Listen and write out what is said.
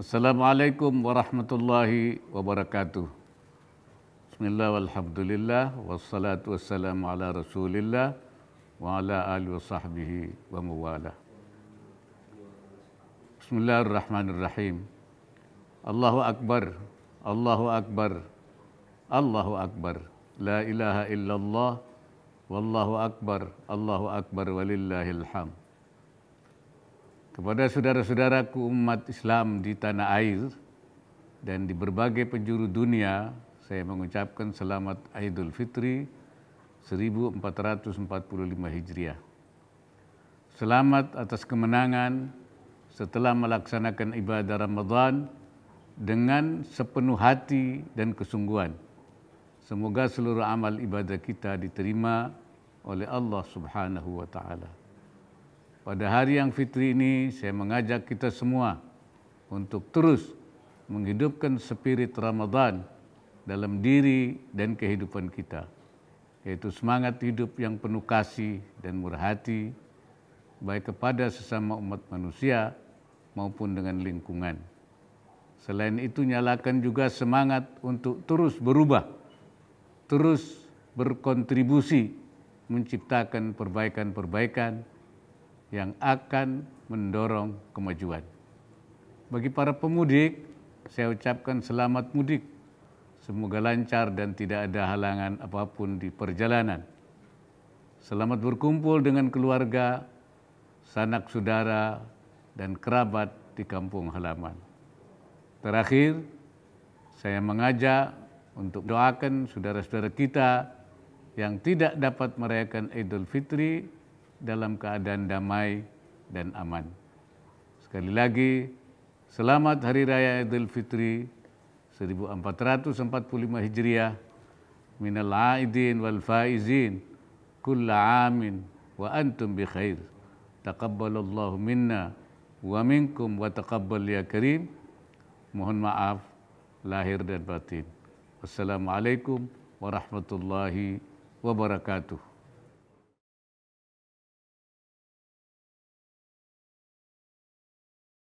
السلام عليكم ورحمة الله وبركاته بسم الله والحمد لله والصلاة والسلام على رسول الله وعلى آله وصحبه ومواله بسم الله الرحمن الرحيم الله أكبر الله أكبر الله أكبر لا إله إلا الله والله أكبر الله أكبر ولله الحمد kepada saudara-saudaraku umat Islam di tanah air dan di berbagai penjuru dunia, saya mengucapkan selamat Idul Fitri 1445 Hijriah. Selamat atas kemenangan setelah melaksanakan ibadah Ramadan dengan sepenuh hati dan kesungguhan. Semoga seluruh amal ibadah kita diterima oleh Allah Subhanahu wa taala. Pada hari yang fitri ini, saya mengajak kita semua untuk terus menghidupkan spirit Ramadan dalam diri dan kehidupan kita, yaitu semangat hidup yang penuh kasih dan murah hati, baik kepada sesama umat manusia maupun dengan lingkungan. Selain itu, nyalakan juga semangat untuk terus berubah, terus berkontribusi menciptakan perbaikan-perbaikan yang akan mendorong kemajuan. Bagi para pemudik, saya ucapkan selamat mudik. Semoga lancar dan tidak ada halangan apapun di perjalanan. Selamat berkumpul dengan keluarga, sanak saudara, dan kerabat di kampung halaman. Terakhir, saya mengajak untuk doakan saudara-saudara kita yang tidak dapat merayakan Idul Fitri dalam keadaan damai dan aman. Sekali lagi, selamat Hari Raya Idul Fitri 1445 Hijriah. Minal aidin wal faizin kulla amin wa antum bi khair. Taqabbalallahu minna wa minkum wa taqabbal ya karim. Mohon maaf lahir dan batin. Wassalamualaikum warahmatullahi wabarakatuh.